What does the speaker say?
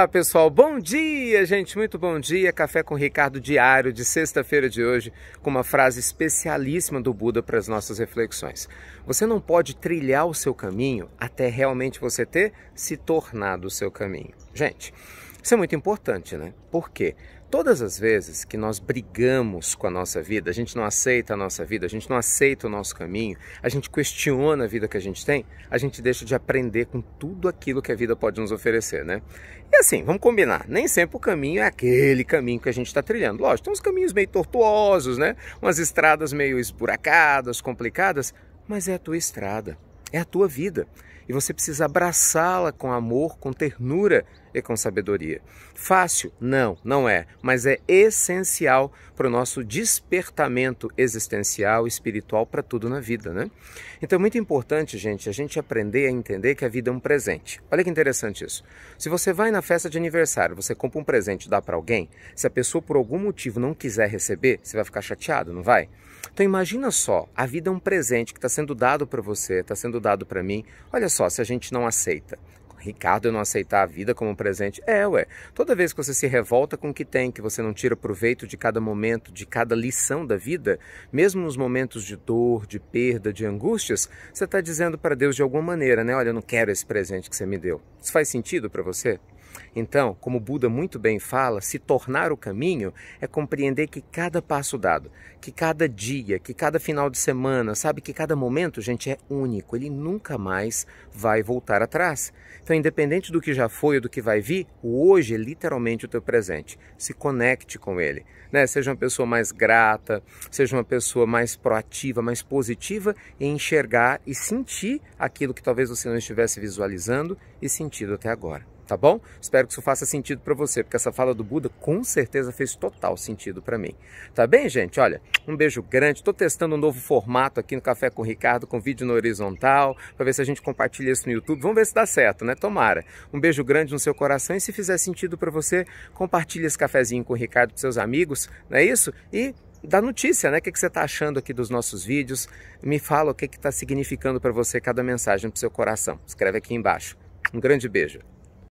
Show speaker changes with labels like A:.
A: Olá pessoal, bom dia gente, muito bom dia. Café com Ricardo diário de sexta-feira de hoje, com uma frase especialíssima do Buda para as nossas reflexões. Você não pode trilhar o seu caminho até realmente você ter se tornado o seu caminho. Gente, isso é muito importante, né? Porque todas as vezes que nós brigamos com a nossa vida, a gente não aceita a nossa vida, a gente não aceita o nosso caminho, a gente questiona a vida que a gente tem, a gente deixa de aprender com tudo aquilo que a vida pode nos oferecer, né? E assim, vamos combinar, nem sempre o caminho é aquele caminho que a gente está trilhando. Lógico, tem uns caminhos meio tortuosos, né? Umas estradas meio esburacadas, complicadas, mas é a tua estrada, é a tua vida. E você precisa abraçá-la com amor, com ternura e com sabedoria. Fácil? Não, não é, mas é essencial para o nosso despertamento existencial, espiritual, para tudo na vida, né? Então é muito importante, gente, a gente aprender a entender que a vida é um presente. Olha que interessante isso. Se você vai na festa de aniversário, você compra um presente e dá para alguém, se a pessoa por algum motivo não quiser receber, você vai ficar chateado, não vai? Então imagina só, a vida é um presente que está sendo dado para você, está sendo dado para mim. Olha só, se a gente não aceita, Ricardo, eu não aceitar a vida como um presente. É, ué. Toda vez que você se revolta com o que tem, que você não tira proveito de cada momento, de cada lição da vida, mesmo nos momentos de dor, de perda, de angústias, você está dizendo para Deus de alguma maneira, né? Olha, eu não quero esse presente que você me deu. Isso faz sentido para você? Então, como Buda muito bem fala, se tornar o caminho é compreender que cada passo dado, que cada dia, que cada final de semana, sabe que cada momento, gente, é único, ele nunca mais vai voltar atrás. Então, independente do que já foi ou do que vai vir, o hoje é literalmente o teu presente. Se conecte com ele, né? Seja uma pessoa mais grata, seja uma pessoa mais proativa, mais positiva em enxergar e sentir aquilo que talvez você não estivesse visualizando e sentido até agora tá bom? Espero que isso faça sentido para você, porque essa fala do Buda com certeza fez total sentido para mim. Tá bem, gente? Olha, um beijo grande. Estou testando um novo formato aqui no Café com o Ricardo, com vídeo no horizontal, para ver se a gente compartilha isso no YouTube. Vamos ver se dá certo, né? Tomara. Um beijo grande no seu coração e se fizer sentido para você, compartilha esse cafezinho com o Ricardo com seus amigos, não é isso? E da notícia, né? O que, você está achando aqui dos nossos vídeos? Me fala o que está significando para você cada mensagem para seu coração. Escreve aqui embaixo. Um grande beijo.